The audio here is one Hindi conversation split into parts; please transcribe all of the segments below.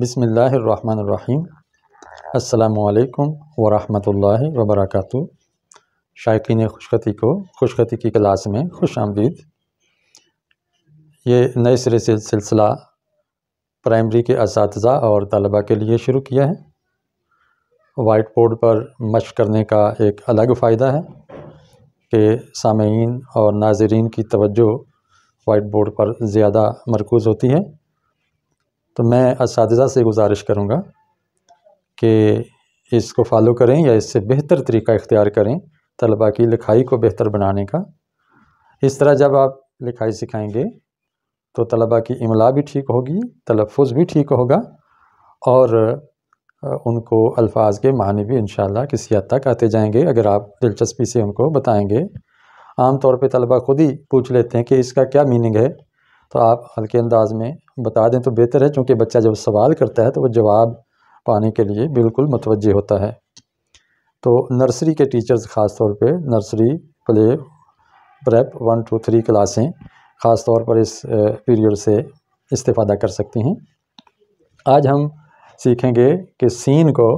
बिसमीम् अल्लाम वरहमल वबरक शायकीन खुशखती को खुशखती की क्लास में खुश आमदीद ये नए सिरे से सिलसिला प्राइमरी के इस और तलबा के लिए शुरू किया है वाइट बोर्ड पर मश करने का एक अलग फ़ायदा है कि सामीन और नाजरीन की तवज्जो वाइट बोर्ड पर ज़्यादा मरकूज़ होती है तो मैं इस से गुजारिश करूँगा कि इसको फॉलो करें या इससे बेहतर तरीका इख्तियार करें तलबा की लिखाई को बेहतर बनाने का इस तरह जब आप लिखाई सिखाएंगे तो तलबा की इमला भी ठीक होगी तलफ़ भी ठीक होगा और उनको अल्फाज के मानी भी इन किसी हद तक आते जाएंगे अगर आप दिलचस्पी से उनको बताएंगे आम तौर पे तलबा ख़ुद ही पूछ लेते हैं कि इसका क्या मीनिंग है तो आप हल्के अंदाज में बता दें तो बेहतर है क्योंकि बच्चा जब सवाल करता है तो वह जवाब पाने के लिए बिल्कुल मतवजह होता है तो नर्सरी के टीचर्स ख़ास तौर पे nursery play prep one two three क्लासें ख़ास तौर पर इस पीरियड से इस्तेफादा कर सकती हैं आज हम सीखेंगे कि सीन को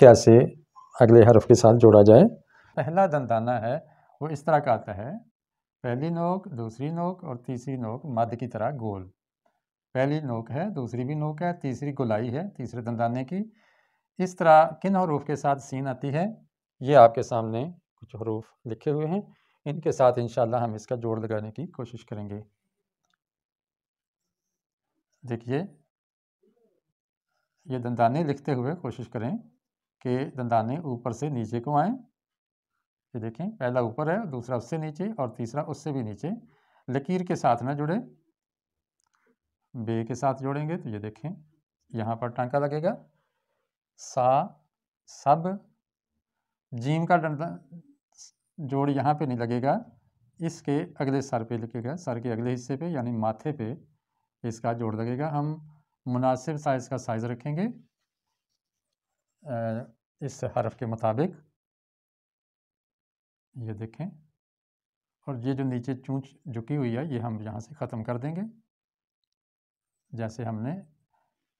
कैसे अगले हरफ के साथ जोड़ा जाए पहला दंताना है वो इस तरह का आता है पहली नोक दूसरी नोक और तीसरी नोक मध की तरह गोल पहली नोक है दूसरी भी नोक है तीसरी गुलाई है तीसरे दंदाने की इस तरह किन हरूफ के साथ सीन आती है ये आपके सामने कुछ हरूफ लिखे हुए हैं इनके साथ इन हम इसका जोड़ लगाने की कोशिश करेंगे देखिए ये दंदाने लिखते हुए कोशिश करें कि दंदाने ऊपर से नीचे को आएँ ये देखें पहला ऊपर है दूसरा उससे नीचे और तीसरा उससे भी नीचे लकीर के साथ ना जुड़े बे के साथ जोड़ेंगे तो ये देखें यहाँ पर टांका लगेगा सा सब जीम का डंडा जोड़ यहाँ पे नहीं लगेगा इसके अगले सर पे लगेगा सर के अगले हिस्से पे यानी माथे पे इसका जोड़ लगेगा हम मुनासिब साइज़ का साइज़ रखेंगे इस हरफ के मुताबिक ये देखें और ये जो नीचे चूँच झुकी हुई है ये हम यहाँ से ख़त्म कर देंगे जैसे हमने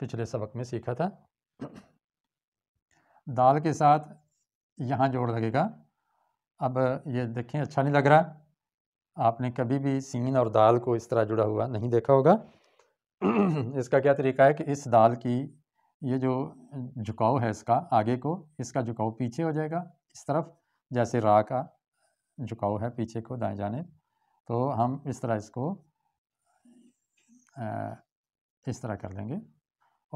पिछले सबक में सीखा था दाल के साथ यहाँ जोड़ लगेगा अब ये देखें अच्छा नहीं लग रहा आपने कभी भी सीन और दाल को इस तरह जुड़ा हुआ नहीं देखा होगा इसका क्या तरीका है कि इस दाल की ये जो झुकाव है इसका आगे को इसका झुकाव पीछे हो जाएगा इस तरफ जैसे रा का झुकाव है पीछे को दाएं जाने तो हम इस तरह इसको इस तरह कर लेंगे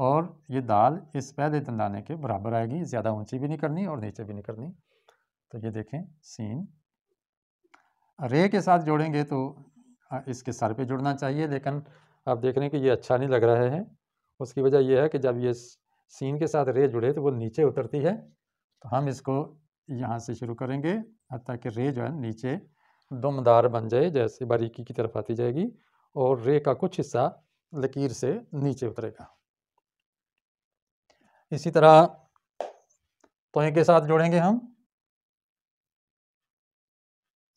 और ये दाल इस पहले दिन लाने के बराबर आएगी ज़्यादा ऊंची भी नहीं करनी और नीचे भी नहीं करनी तो ये देखें सीन रे के साथ जोड़ेंगे तो इसके सर पे जुड़ना चाहिए लेकिन आप देख रहे हैं कि ये अच्छा नहीं लग रहा है उसकी वजह यह है कि जब ये सीन के साथ रे जुड़े तो वो नीचे उतरती है तो हम इसको यहाँ से शुरू करेंगे ताकि रे जो है नीचे दमदार बन जाए जैसे बारीकी की तरफ आती जाएगी और रे का कुछ हिस्सा लकीर से नीचे उतरेगा इसी तरह तोहे के साथ जोड़ेंगे हम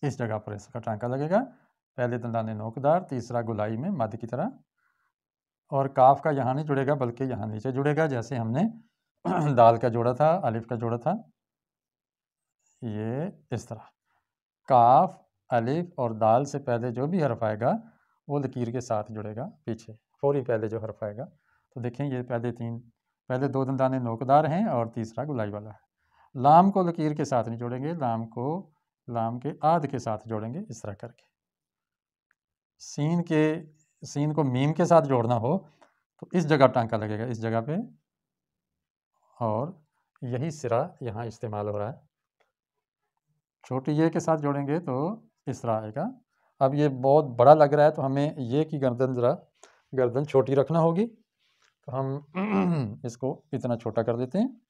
इस जगह पर इसका टांका लगेगा पहले दंडाने नोकदार तीसरा गुलाई में मध्य की तरह और काफ का यहाँ नहीं जुड़ेगा बल्कि यहाँ नीचे जुड़ेगा जैसे हमने दाल का जोड़ा था अलिफ का जोड़ा था ये इस तरह काफ अलिफ और दाल से पहले जो भी हरफ आएगा वो लकीर के साथ जुड़ेगा पीछे फौरी पहले जो हरफ आएगा तो देखें ये पहले तीन पहले दो दंदाने नोकदार हैं और तीसरा गुलाई वाला है लाम को लकीर के साथ नहीं जोड़ेंगे लाम को लाम के आद के साथ जोड़ेंगे इस तरह करके सीन के सीन को मीम के साथ जोड़ना हो तो इस जगह टांका लगेगा इस जगह पे और यही सिरा यहाँ इस्तेमाल हो रहा है छोटी ये के साथ जोड़ेंगे तो इस तरह आएगा अब ये बहुत बड़ा लग रहा है तो हमें ये कि गर्दन ज़रा गर्दन छोटी रखना होगी तो हम इसको इतना छोटा कर देते हैं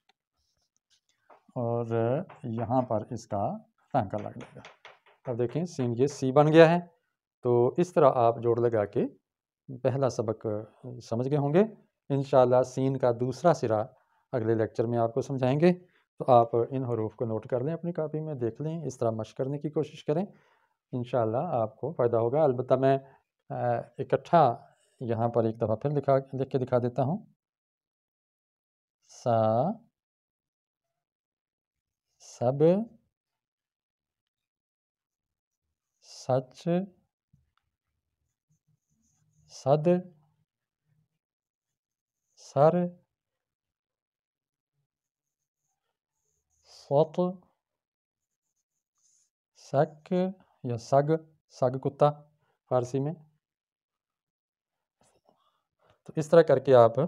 और यहाँ पर इसका टांका लग जाएगा अब देखें सीन ये सी बन गया है तो इस तरह आप जोड़ लगा के पहला सबक समझ गए होंगे इन सीन का दूसरा सिरा अगले लेक्चर में आपको समझाएंगे तो आप इन हरूफ को नोट कर लें अपनी कापी में देख लें इस तरह मश करने की कोशिश करें इन आपको फ़ायदा होगा अलबत् मैं इकट्ठा यहाँ पर एक दफ़ा फिर दिखा लिख के दिखा देता हूँ सा सब सच सद सर सत सक या सग सग कुत्ता फारसी में तो इस तरह करके आप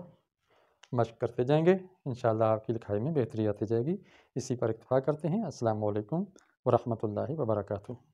मशक करते जाएंगे इन आपकी लिखाई में बेहतरी आती जाएगी इसी पर इतफ़ा करते हैं असलकम वरहमल वर्का